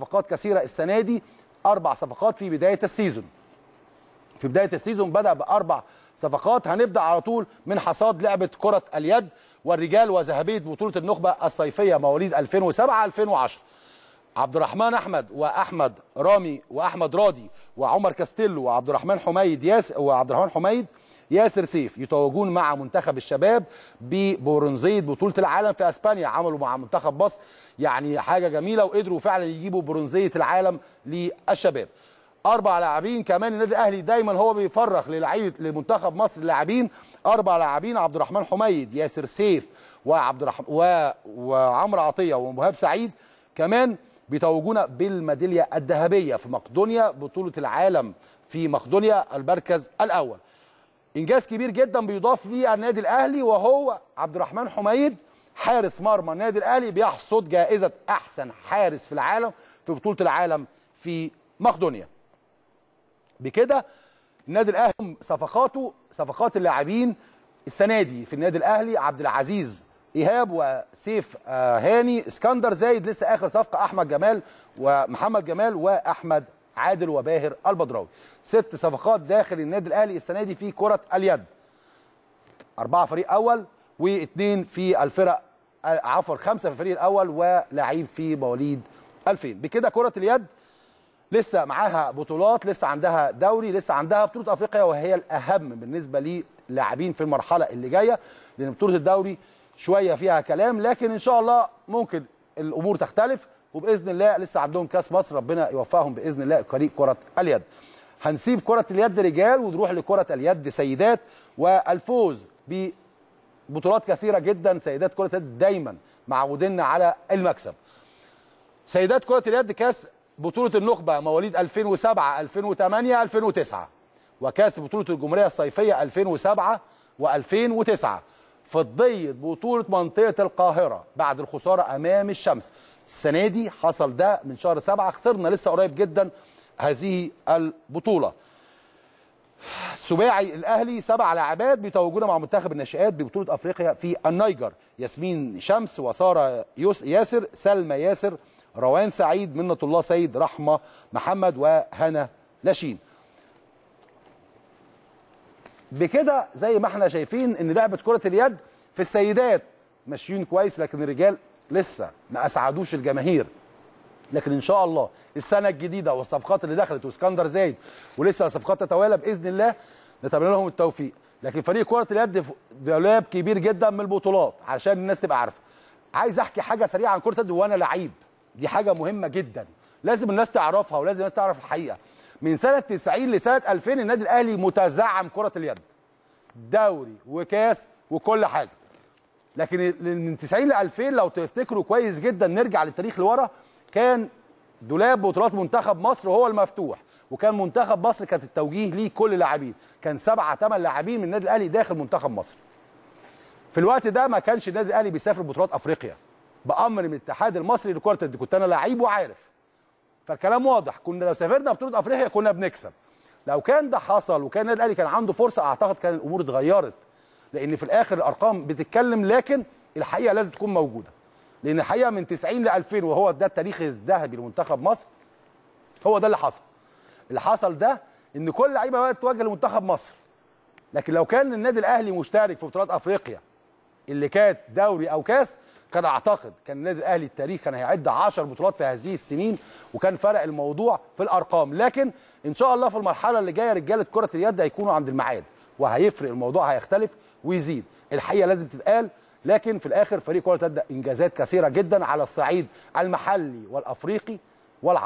صفقات كثيره السنه دي اربع صفقات في بدايه السيزون في بدايه السيزون بدا باربع صفقات هنبدا على طول من حصاد لعبه كره اليد والرجال وذهبيه بطوله النخبه الصيفيه مواليد 2007 2010 عبد الرحمن احمد واحمد رامي واحمد راضي وعمر كاستيلو وعبد الرحمن حميد ياس وعبد الرحمن حميد ياسر سيف يتوجون مع منتخب الشباب ببرونزيه بطوله العالم في اسبانيا عملوا مع منتخب مصر يعني حاجه جميله وقدروا فعلا يجيبوا برونزيه العالم للشباب اربع لاعبين كمان النادي الاهلي دايما هو بيفرخ للعيبه لمنتخب مصر اللاعبين اربع لاعبين عبد الرحمن حميد ياسر سيف وعبد الرحمن و... وعمرو عطيه ومهاب سعيد كمان بيتوجون بالميداليه الذهبيه في مقدونيا بطوله العالم في مقدونيا المركز الاول انجاز كبير جدا بيضاف ليه على النادي الاهلي وهو عبد الرحمن حميد حارس مرمى النادي الاهلي بيحصد جائزه احسن حارس في العالم في بطوله العالم في مقدونيا بكده النادي الاهلي صفقاته صفقات اللاعبين السنه دي في النادي الاهلي عبد العزيز ايهاب وسيف آه، هاني اسكندر زايد لسه اخر صفقه احمد جمال ومحمد جمال واحمد عادل وباهر البدراوي ست صفقات داخل النادي الاهلي السنه دي في كره اليد اربعه فريق اول واثنين في الفرق عفوا خمسه في الفريق الاول ولاعيب في مواليد 2000 بكده كره اليد لسه معاها بطولات لسه عندها دوري لسه عندها بطوله افريقيا وهي الاهم بالنسبه للاعبين في المرحله اللي جايه لان بطوله الدوري شويه فيها كلام لكن ان شاء الله ممكن الامور تختلف وباذن الله لسه عندهم كاس مصر ربنا يوفقهم باذن الله فريق كره اليد هنسيب كره اليد رجال ونروح لكره اليد سيدات والفوز ببطولات كثيره جدا سيدات كره اليد دايما معودين على المكسب سيدات كره اليد كاس بطوله النخبه مواليد 2007 2008 2009 وكاس بطوله الجمهوريه الصيفيه 2007 و2009 فضيه بطوله منطقه القاهره بعد الخساره امام الشمس السنة دي حصل ده من شهر سبعة خسرنا لسه قريب جدا هذه البطولة سباعي الاهلي سبع لاعبات بيتوجون مع منتخب الناشئات ببطوله افريقيا في النيجر ياسمين شمس وساره ياسر سلمى ياسر روان سعيد منة الله سيد رحمه محمد وهنا لاشين بكده زي ما احنا شايفين ان لعبه كره اليد في السيدات ماشيين كويس لكن الرجال لسه ما اسعدوش الجماهير لكن ان شاء الله السنه الجديده والصفقات اللي دخلت واسكندر زايد ولسه صفقات تتوالى باذن الله نتمنى لهم التوفيق لكن فريق كره اليد دولاب كبير جدا من البطولات عشان الناس تبقى عارفه عايز احكي حاجه سريعه عن كره اليد وانا لعيب دي حاجه مهمه جدا لازم الناس تعرفها ولازم الناس تعرف الحقيقه من سنه 90 لسنه 2000 النادي الاهلي متزعم كره اليد دوري وكاس وكل حاجه لكن من 90 ل 2000 لو تفتكروا كويس جدا نرجع للتاريخ لورا كان دولاب بطولات منتخب مصر هو المفتوح وكان منتخب مصر كانت التوجيه ليه كل لاعبين كان سبعه ثمان لاعبين من النادي الاهلي داخل منتخب مصر في الوقت ده ما كانش النادي الاهلي بيسافر بطولات افريقيا بامر من الاتحاد المصري لكره اليد كنت انا لعيب وعارف فالكلام واضح كنا لو سافرنا بطوله افريقيا كنا بنكسب لو كان ده حصل وكان النادي الاهلي كان عنده فرصه اعتقد كان الامور اتغيرت لان في الاخر الارقام بتتكلم لكن الحقيقه لازم تكون موجوده لان الحقيقه من 90 ل 2000 وهو ده التاريخ الذهبي لمنتخب مصر هو ده اللي حصل اللي حصل ده ان كل لعيبه بقت تواجه لمنتخب مصر لكن لو كان النادي الاهلي مشترك في بطولات افريقيا اللي كانت دوري او كاس كان اعتقد كان النادي الاهلي التاريخ كان هيعد 10 بطولات في هذه السنين وكان فرق الموضوع في الارقام لكن ان شاء الله في المرحله اللي جايه رجاله كره اليد هيكونوا عند الميعاد وهيفرق الموضوع هيختلف ويزيد الحقيقه لازم تتقال لكن في الاخر فريق كره تبدا انجازات كثيره جدا على الصعيد المحلي والافريقي والعربي